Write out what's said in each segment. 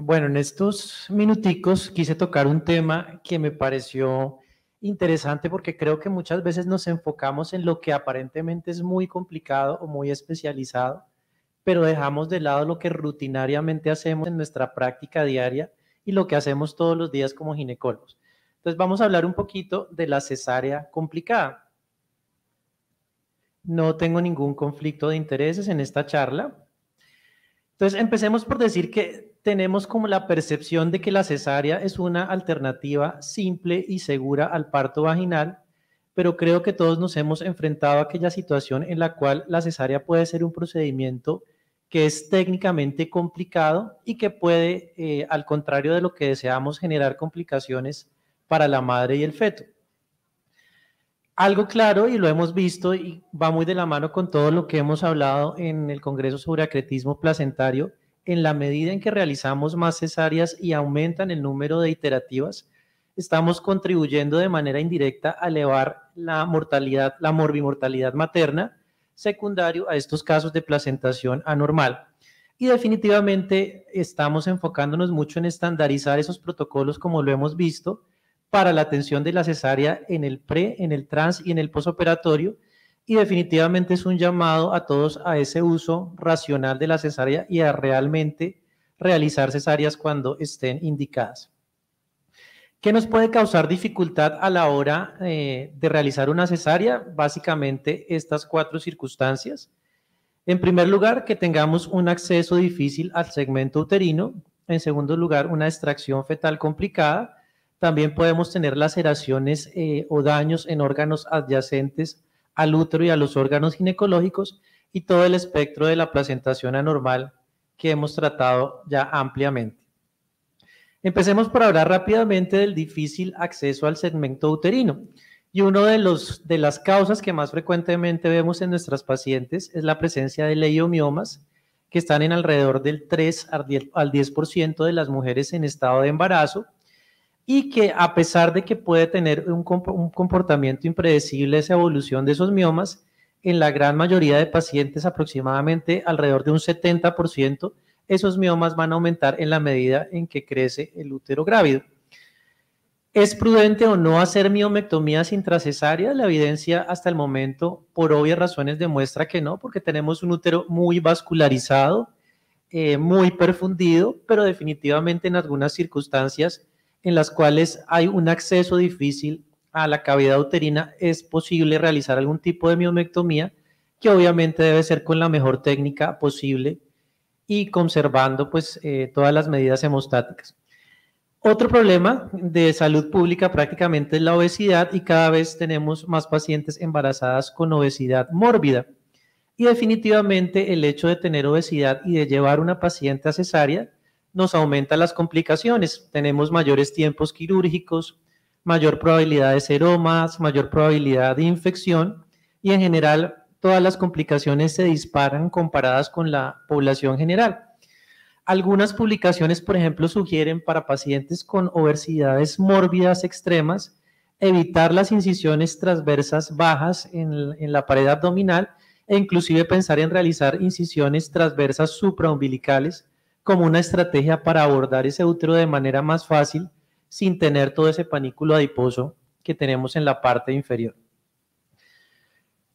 Bueno, en estos minuticos quise tocar un tema que me pareció interesante porque creo que muchas veces nos enfocamos en lo que aparentemente es muy complicado o muy especializado, pero dejamos de lado lo que rutinariamente hacemos en nuestra práctica diaria y lo que hacemos todos los días como ginecólogos. Entonces vamos a hablar un poquito de la cesárea complicada. No tengo ningún conflicto de intereses en esta charla, entonces, empecemos por decir que tenemos como la percepción de que la cesárea es una alternativa simple y segura al parto vaginal, pero creo que todos nos hemos enfrentado a aquella situación en la cual la cesárea puede ser un procedimiento que es técnicamente complicado y que puede, eh, al contrario de lo que deseamos, generar complicaciones para la madre y el feto algo claro y lo hemos visto y va muy de la mano con todo lo que hemos hablado en el Congreso sobre acretismo placentario, en la medida en que realizamos más cesáreas y aumentan el número de iterativas, estamos contribuyendo de manera indirecta a elevar la mortalidad, la morbimortalidad materna, secundario a estos casos de placentación anormal. Y definitivamente estamos enfocándonos mucho en estandarizar esos protocolos como lo hemos visto para la atención de la cesárea en el pre, en el trans y en el posoperatorio. Y definitivamente es un llamado a todos a ese uso racional de la cesárea y a realmente realizar cesáreas cuando estén indicadas. ¿Qué nos puede causar dificultad a la hora eh, de realizar una cesárea? Básicamente estas cuatro circunstancias. En primer lugar, que tengamos un acceso difícil al segmento uterino. En segundo lugar, una extracción fetal complicada. También podemos tener laceraciones eh, o daños en órganos adyacentes al útero y a los órganos ginecológicos y todo el espectro de la placentación anormal que hemos tratado ya ampliamente. Empecemos por hablar rápidamente del difícil acceso al segmento uterino. Y una de, los, de las causas que más frecuentemente vemos en nuestras pacientes es la presencia de leiomiomas, que están en alrededor del 3 al 10% de las mujeres en estado de embarazo, y que a pesar de que puede tener un, comportamiento impredecible esa evolución de esos miomas, en la gran mayoría de pacientes, aproximadamente alrededor de un 70%, esos miomas van a aumentar en la medida en que crece el útero grávido. ¿Es prudente o no hacer miomectomías intracesarias? La evidencia hasta el momento, por obvias razones, demuestra que no, porque tenemos un útero muy vascularizado, eh, muy perfundido, pero definitivamente en algunas circunstancias en las cuales hay un acceso difícil a la cavidad uterina, es posible realizar algún tipo de miomectomía, que obviamente debe ser con la mejor técnica posible y conservando pues eh, todas las medidas hemostáticas. Otro problema de salud pública prácticamente es la obesidad y cada vez tenemos más pacientes embarazadas con obesidad mórbida. Y definitivamente el hecho de tener obesidad y de llevar una paciente a cesárea nos aumentan las complicaciones. Tenemos mayores tiempos quirúrgicos, mayor probabilidad de seromas, mayor probabilidad de infección y en general todas las complicaciones se disparan comparadas con la población general. Algunas publicaciones, por ejemplo, sugieren para pacientes con obesidades mórbidas extremas evitar las incisiones transversas bajas en, la pared abdominal e inclusive pensar en realizar incisiones transversas supraumbilicales como una estrategia para abordar ese útero de manera más fácil sin tener todo ese panículo adiposo que tenemos en la parte inferior.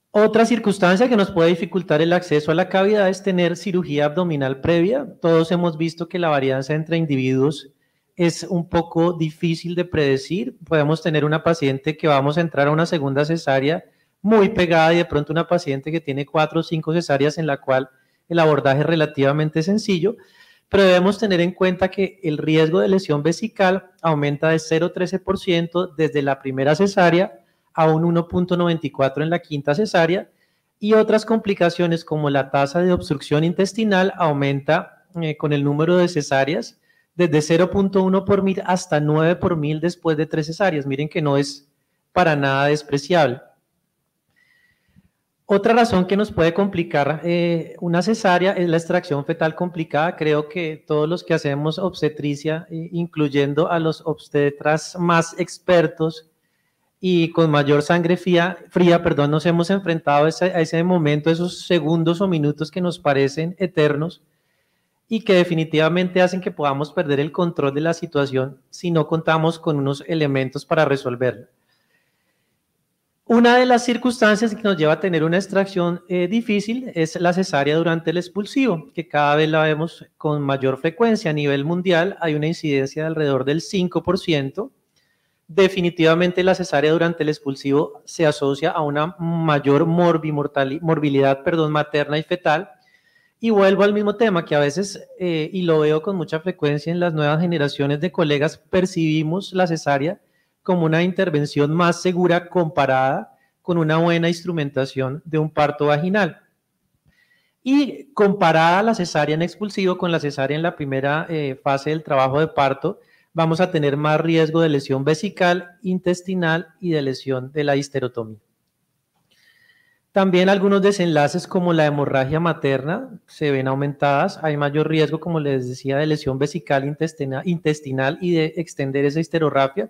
Otra circunstancia que nos puede dificultar el acceso a la cavidad es tener cirugía abdominal previa. Todos hemos visto que la varianza entre individuos es un poco difícil de predecir. Podemos tener una paciente que vamos a entrar a una segunda cesárea muy pegada y de pronto una paciente que tiene cuatro o cinco cesáreas en la cual el abordaje es relativamente sencillo, pero debemos tener en cuenta que el riesgo de lesión vesical aumenta de 0,13% desde la primera cesárea a un 1,94 en la quinta cesárea y otras complicaciones como la tasa de obstrucción intestinal aumenta eh, con el número de cesáreas desde 0.1 por mil hasta 9 por mil después de tres cesáreas. Miren que no es para nada despreciable. Otra razón que nos puede complicar eh, una cesárea es la extracción fetal complicada. Creo que todos los que hacemos obstetricia, eh, incluyendo a los obstetras más expertos y con mayor sangre fría, fría perdón, nos hemos enfrentado a ese, a ese momento, esos segundos o minutos que nos parecen eternos y que definitivamente hacen que podamos perder el control de la situación si no contamos con unos elementos para resolverlo. Una de las circunstancias que nos lleva a tener una extracción eh, difícil es la cesárea durante el expulsivo, que cada vez la vemos con mayor frecuencia. A nivel mundial hay una incidencia de alrededor del 5%. Definitivamente la cesárea durante el expulsivo se asocia a una mayor morbilidad perdón, materna y fetal. Y vuelvo al mismo tema que a veces, eh, y lo veo con mucha frecuencia en las nuevas generaciones de colegas, percibimos la cesárea como una intervención más segura comparada con una buena instrumentación de un parto vaginal. Y comparada la cesárea en expulsivo con la cesárea en la primera eh, fase del trabajo de parto, vamos a tener más riesgo de lesión vesical, intestinal y de lesión de la histerotomía. También algunos desenlaces como la hemorragia materna se ven aumentadas. Hay mayor riesgo, como les decía, de lesión vesical intestinal y de extender esa histerorrafia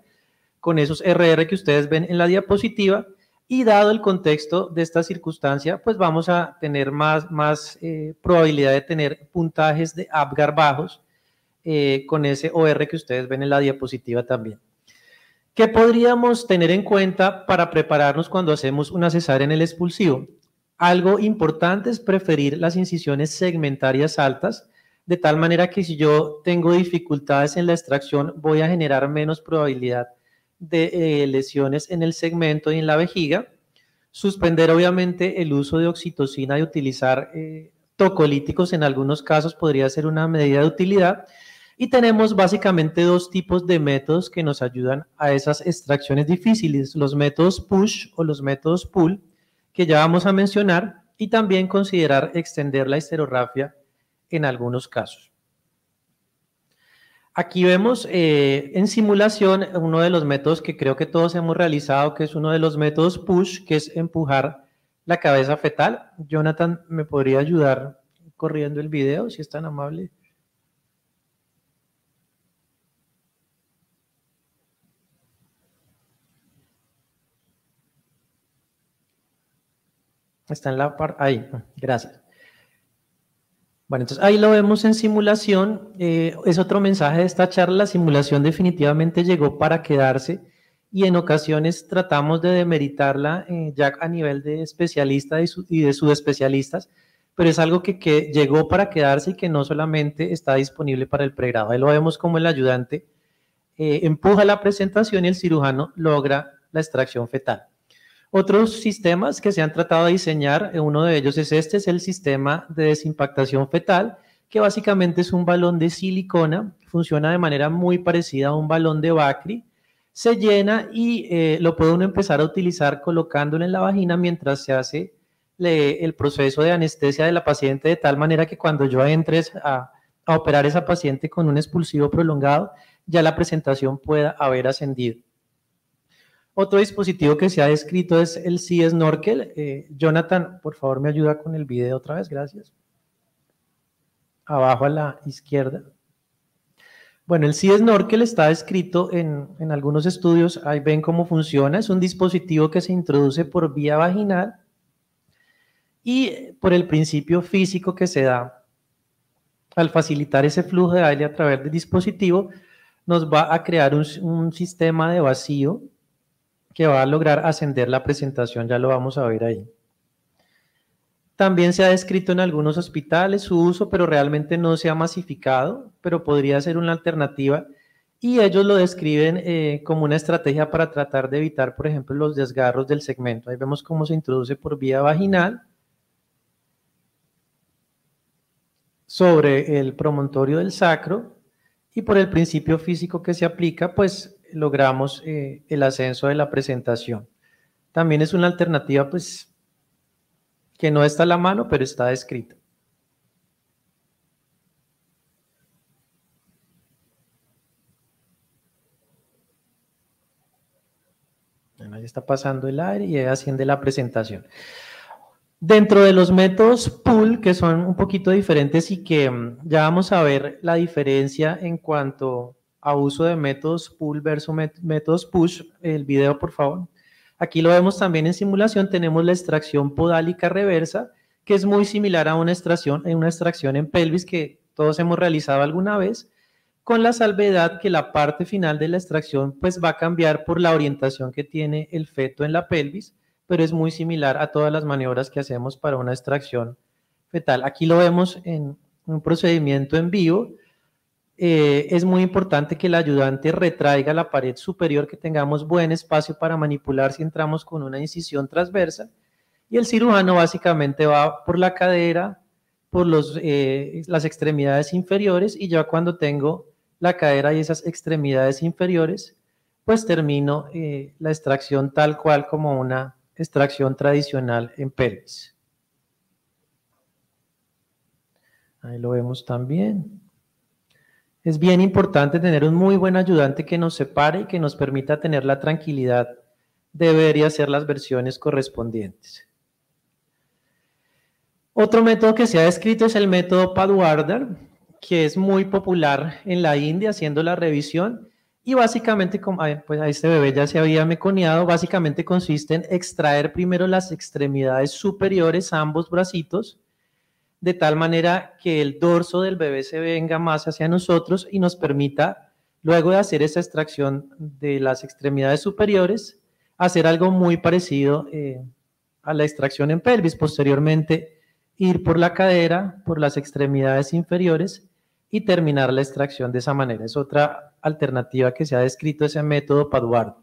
con esos RR que ustedes ven en la diapositiva y dado el contexto de esta circunstancia, pues vamos a tener más, más eh, probabilidad de tener puntajes de APGAR bajos eh, con ese OR que ustedes ven en la diapositiva también. ¿Qué podríamos tener en cuenta para prepararnos cuando hacemos una cesárea en el expulsivo? Algo importante es preferir las incisiones segmentarias altas, de tal manera que si yo tengo dificultades en la extracción, voy a generar menos probabilidad de eh, lesiones en el segmento y en la vejiga. Suspender obviamente el uso de oxitocina y utilizar eh, tocolíticos en algunos casos podría ser una medida de utilidad. Y tenemos básicamente dos tipos de métodos que nos ayudan a esas extracciones difíciles, los métodos push o los métodos pull, que ya vamos a mencionar, y también considerar extender la histerografía en algunos casos. Aquí vemos eh, en simulación uno de los métodos que creo que todos hemos realizado, que es uno de los métodos push, que es empujar la cabeza fetal. Jonathan, ¿me podría ayudar corriendo el video, si es tan amable? Está en la parte, ahí, gracias. Bueno, entonces ahí lo vemos en simulación. Eh, es otro mensaje de esta charla. La simulación definitivamente llegó para quedarse y en ocasiones tratamos de demeritarla eh, ya a nivel de especialista y, de subespecialistas, pero es algo que, llegó para quedarse y que no solamente está disponible para el pregrado. Ahí lo vemos como el ayudante eh, empuja la presentación y el cirujano logra la extracción fetal. Otros sistemas que se han tratado de diseñar, eh, uno de ellos es este, es el sistema de desimpactación fetal, que básicamente es un balón de silicona, funciona de manera muy parecida a un balón de Bacri, se llena y eh, lo puede uno empezar a utilizar colocándolo en la vagina mientras se hace el proceso de anestesia de la paciente de tal manera que cuando yo entre a, operar esa paciente con un expulsivo prolongado, ya la presentación pueda haber ascendido. Otro dispositivo que se ha descrito es el c Snorkel. Eh, Jonathan, por favor, me ayuda con el video otra vez, gracias. Abajo a la izquierda. Bueno, el c Snorkel está descrito en, algunos estudios, ahí ven cómo funciona. Es un dispositivo que se introduce por vía vaginal y por el principio físico que se da al facilitar ese flujo de aire a través del dispositivo, nos va a crear un, un sistema de vacío que va a lograr ascender la presentación, ya lo vamos a ver ahí. También se ha descrito en algunos hospitales su uso, pero realmente no se ha masificado, pero podría ser una alternativa. Y ellos lo describen eh, como una estrategia para tratar de evitar, por ejemplo, los desgarros del segmento. Ahí vemos cómo se introduce por vía vaginal sobre el promontorio del sacro y por el principio físico que se aplica, pues logramos eh, el ascenso de la presentación. También es una alternativa, pues, que no está a la mano, pero está descrita. ahí está pasando el aire y haciendo asciende la presentación. Dentro de los métodos pool, que son un poquito diferentes y que mm, ya vamos a ver la diferencia en cuanto a uso de métodos pull versus métodos push. El video, por favor. Aquí lo vemos también en simulación, tenemos la extracción podálica reversa, que es muy similar a una extracción, una extracción en pelvis que todos hemos realizado alguna vez, con la salvedad que la parte final de la extracción pues va a cambiar por la orientación que tiene el feto en la pelvis, pero es muy similar a todas las maniobras que hacemos para una extracción fetal. Aquí lo vemos en un procedimiento en vivo, eh, es muy importante que el ayudante retraiga la pared superior, que tengamos buen espacio para manipular si entramos con una incisión transversa. Y el cirujano básicamente va por la cadera, por eh, las extremidades inferiores y ya cuando tengo la cadera y esas extremidades inferiores, pues termino eh, la extracción tal cual como una extracción tradicional en pelvis. Ahí lo vemos también. Es bien importante tener un muy buen ayudante que nos separe y que nos permita tener la tranquilidad de ver y hacer las versiones correspondientes. Otro método que se ha descrito es el método Padwarder, que es muy popular en la India haciendo la revisión y básicamente, pues a este bebé ya se había meconeado, básicamente consiste en extraer primero las extremidades superiores, ambos bracitos, de tal manera que el dorso del bebé se venga más hacia nosotros y nos permita, luego de hacer esa extracción de las extremidades superiores, hacer algo muy parecido eh, a la extracción en pelvis. Posteriormente, ir por la cadera, por las extremidades inferiores y terminar la extracción de esa manera. Es otra alternativa que se ha descrito ese método Paduarte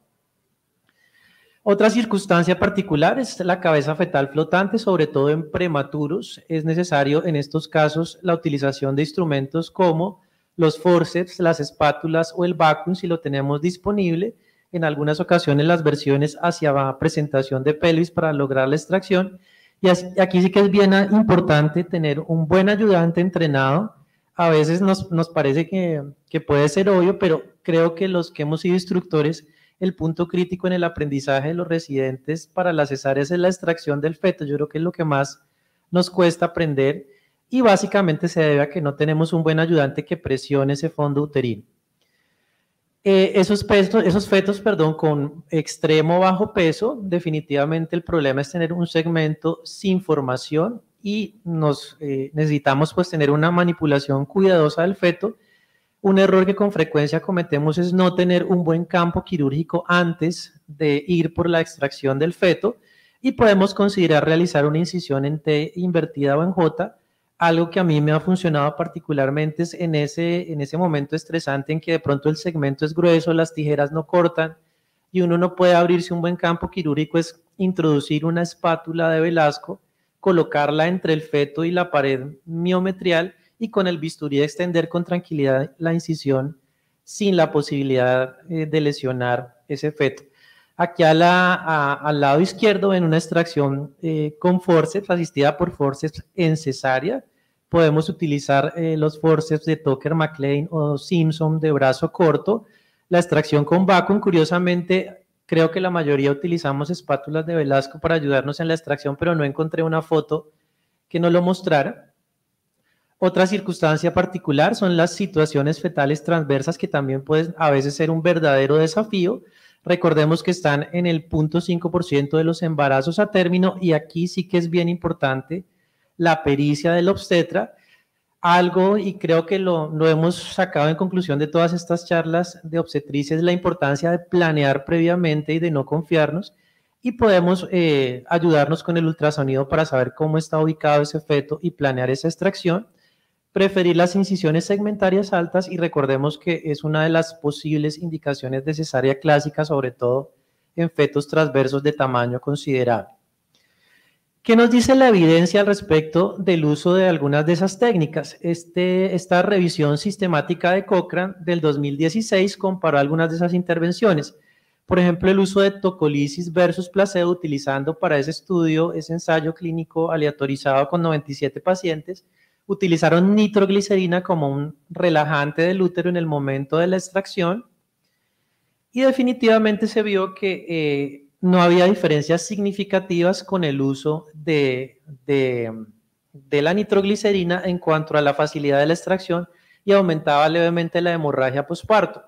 otra circunstancia particular es la cabeza fetal flotante, sobre todo en prematuros. Es necesario en estos casos la utilización de instrumentos como los forceps, las espátulas o el vacuum si lo tenemos disponible. En algunas ocasiones las versiones hacia presentación de pelvis para lograr la extracción. Y aquí sí que es bien ah, importante tener un buen ayudante entrenado. A veces nos, parece que, que puede ser obvio, pero creo que los que hemos sido instructores el punto crítico en el aprendizaje de los residentes para las cesáreas es la extracción del feto. Yo creo que es lo que más nos cuesta aprender y básicamente se debe a que no tenemos un buen ayudante que presione ese fondo uterino. Eh, esos, pesos, esos fetos perdón, con extremo bajo peso, definitivamente el problema es tener un segmento sin formación y nos eh, necesitamos pues tener una manipulación cuidadosa del feto un error que con frecuencia cometemos es no tener un buen campo quirúrgico antes de ir por la extracción del feto y podemos considerar realizar una incisión en T invertida o en J. Algo que a mí me ha funcionado particularmente es en ese, en ese momento estresante en que de pronto el segmento es grueso, las tijeras no cortan y uno no puede abrirse un buen campo quirúrgico es introducir una espátula de Velasco, colocarla entre el feto y la pared miometrial y con el bisturí extender con tranquilidad la incisión sin la posibilidad eh, de lesionar ese feto. Aquí al lado izquierdo, en una extracción eh, con forceps, asistida por forceps en cesárea, podemos utilizar eh, los forceps de Tucker McLean o Simpson de brazo corto. La extracción con vacuum, curiosamente, creo que la mayoría utilizamos espátulas de Velasco para ayudarnos en la extracción, pero no encontré una foto que nos lo mostrara. Otra circunstancia particular son las situaciones fetales transversas que también pueden a veces ser un verdadero desafío. Recordemos que están en el 0.5% de los embarazos a término y aquí sí que es bien importante la pericia del obstetra. Algo, y creo que lo, hemos sacado en conclusión de todas estas charlas de obstetrices, la importancia de planear previamente y de no confiarnos y podemos eh, ayudarnos con el ultrasonido para saber cómo está ubicado ese feto y planear esa extracción preferir las incisiones segmentarias altas y recordemos que es una de las posibles indicaciones de cesárea clásica, sobre todo en fetos transversos de tamaño considerable. ¿Qué nos dice la evidencia al respecto del uso de algunas de esas técnicas? Este, esta revisión sistemática de Cochrane del 2016 comparó algunas de esas intervenciones. Por ejemplo, el uso de tocolisis versus placebo utilizando para ese estudio, ese ensayo clínico aleatorizado con 97 pacientes, utilizaron nitroglicerina como un relajante del útero en el momento de la extracción y definitivamente se vio que eh, no había diferencias significativas con el uso de, de, de, la nitroglicerina en cuanto a la facilidad de la extracción y aumentaba levemente la hemorragia posparto.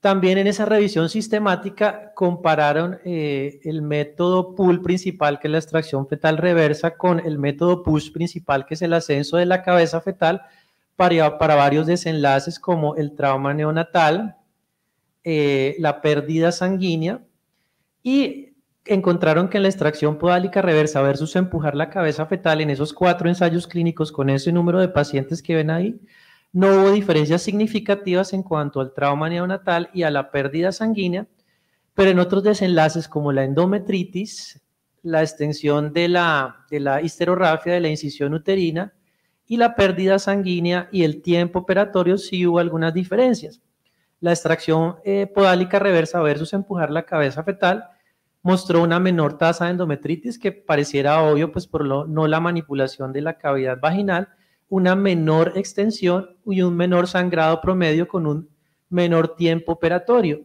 También en esa revisión sistemática compararon eh, el método pull principal, que es la extracción fetal reversa, con el método push principal, que es el ascenso de la cabeza fetal, para, para varios desenlaces como el trauma neonatal, eh, la pérdida sanguínea, y encontraron que la extracción podálica reversa versus empujar la cabeza fetal en esos cuatro ensayos clínicos con ese número de pacientes que ven ahí, no hubo diferencias significativas en cuanto al trauma neonatal y a la pérdida sanguínea, pero en otros desenlaces como la endometritis, la extensión de la, de la histerorrafia de la incisión uterina y la pérdida sanguínea y el tiempo operatorio sí hubo algunas diferencias. La extracción eh, podálica reversa versus empujar la cabeza fetal mostró una menor tasa de endometritis que pareciera obvio, pues por lo, no la manipulación de la cavidad vaginal, una menor extensión y un menor sangrado promedio con un menor tiempo operatorio.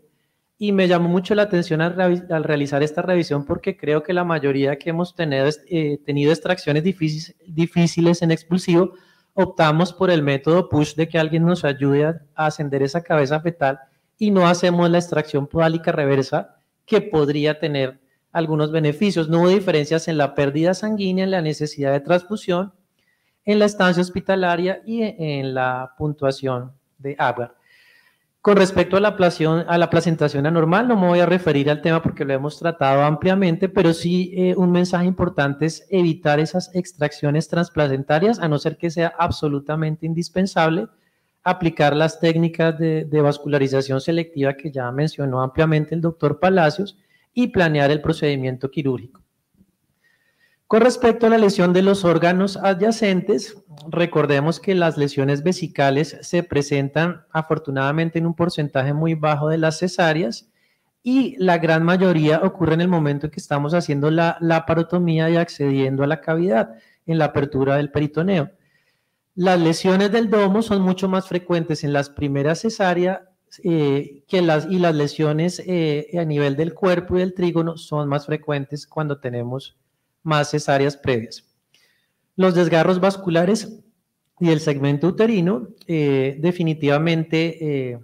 Y me llamó mucho la atención al, realizar esta revisión porque creo que la mayoría que hemos tenido, eh, tenido extracciones difíciles en expulsivo, optamos por el método push de que alguien nos ayude a, a ascender esa cabeza fetal y no hacemos la extracción podálica reversa que podría tener algunos beneficios. No hubo diferencias en la pérdida sanguínea, en la necesidad de transfusión en la estancia hospitalaria y en la puntuación de agua. Con respecto a la, a la placentación anormal, no me voy a referir al tema porque lo hemos tratado ampliamente, pero sí eh, un mensaje importante es evitar esas extracciones transplacentarias, a no ser que sea absolutamente indispensable, aplicar las técnicas de vascularización selectiva que ya mencionó ampliamente el doctor Palacios y planear el procedimiento quirúrgico. Con respecto a la lesión de los órganos adyacentes, recordemos que las lesiones vesicales se presentan afortunadamente en un porcentaje muy bajo de las cesáreas y la gran mayoría ocurre en el momento en que estamos haciendo la laparotomía y accediendo a la cavidad en la apertura del peritoneo. Las lesiones del domo son mucho más frecuentes en las primeras cesáreas eh, que las, y las lesiones eh, a nivel del cuerpo y del trígono son más frecuentes cuando tenemos más cesáreas previas. Los desgarros vasculares y el segmento uterino eh, definitivamente eh,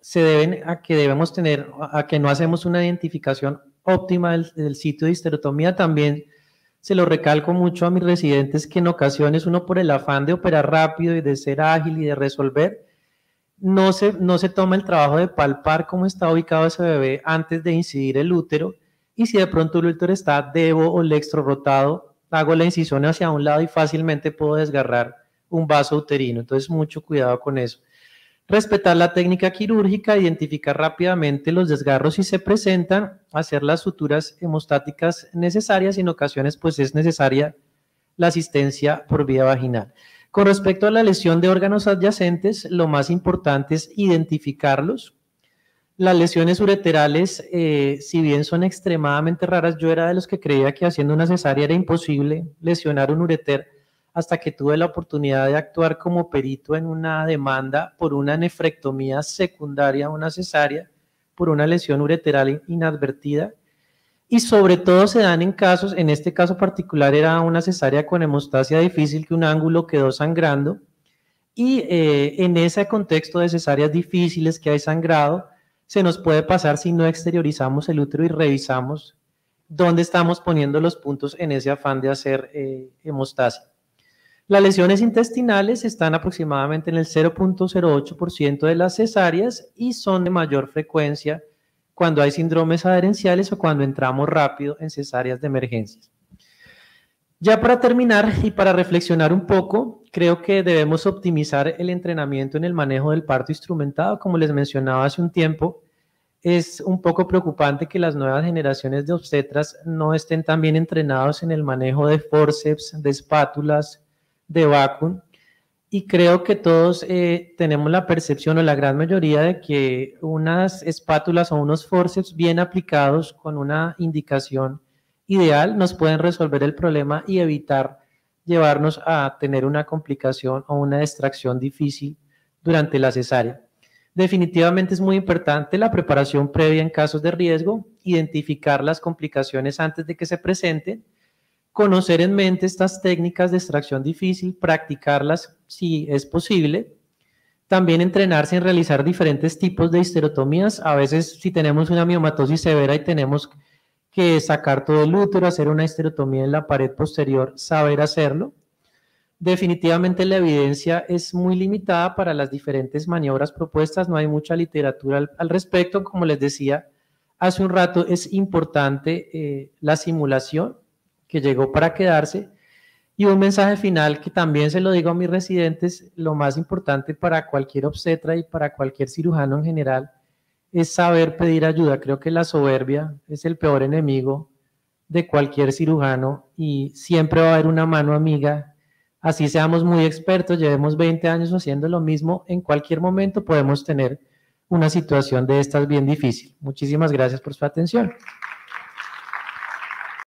se deben a que debemos tener, a que no hacemos una identificación óptima del, sitio de histerotomía. También se lo recalco mucho a mis residentes que en ocasiones uno por el afán de operar rápido y de ser ágil y de resolver, no se, no se toma el trabajo de palpar cómo está ubicado ese bebé antes de incidir el útero y si de pronto el útero está debo o lextro rotado, hago la incisión hacia un lado y fácilmente puedo desgarrar un vaso uterino. Entonces, mucho cuidado con eso. Respetar la técnica quirúrgica, identificar rápidamente los desgarros si se presentan, hacer las suturas hemostáticas necesarias en ocasiones pues es necesaria la asistencia por vía vaginal. Con respecto a la lesión de órganos adyacentes, lo más importante es identificarlos, las lesiones ureterales, eh, si bien son extremadamente raras, yo era de los que creía que haciendo una cesárea era imposible lesionar un ureter hasta que tuve la oportunidad de actuar como perito en una demanda por una nefrectomía secundaria a una cesárea por una lesión ureteral inadvertida. Y sobre todo se dan en casos, en este caso particular era una cesárea con hemostasia difícil que un ángulo quedó sangrando. Y eh, en ese contexto de cesáreas difíciles que hay sangrado, se nos puede pasar si no exteriorizamos el útero y revisamos dónde estamos poniendo los puntos en ese afán de hacer eh, hemostasia. Las lesiones intestinales están aproximadamente en el 0.08% de las cesáreas y son de mayor frecuencia cuando hay síndromes adherenciales o cuando entramos rápido en cesáreas de emergencias. Ya para terminar y para reflexionar un poco, creo que debemos optimizar el entrenamiento en el manejo del parto instrumentado. Como les mencionaba hace un tiempo, es un poco preocupante que las nuevas generaciones de obstetras no estén tan bien entrenados en el manejo de forceps, de espátulas, de vacuum. Y creo que todos eh, tenemos la percepción o la gran mayoría de que unas espátulas o unos forceps bien aplicados con una indicación ideal nos pueden resolver el problema y evitar llevarnos a tener una complicación o una extracción difícil durante la cesárea. Definitivamente es muy importante la preparación previa en casos de riesgo, identificar las complicaciones antes de que se presenten, conocer en mente estas técnicas de extracción difícil, practicarlas si es posible, también entrenarse en realizar diferentes tipos de histerotomías. A veces si tenemos una miomatosis severa y tenemos que sacar todo el útero, hacer una esterotomía en la pared posterior, saber hacerlo. Definitivamente la evidencia es muy limitada para las diferentes maniobras propuestas, no hay mucha literatura al, respecto. Como les decía hace un rato, es importante eh, la simulación que llegó para quedarse. Y un mensaje final que también se lo digo a mis residentes, lo más importante para cualquier obstetra y para cualquier cirujano en general es saber pedir ayuda. Creo que la soberbia es el peor enemigo de cualquier cirujano y siempre va a haber una mano amiga. Así seamos muy expertos, llevemos 20 años haciendo lo mismo, en cualquier momento podemos tener una situación de estas bien difícil. Muchísimas gracias por su atención.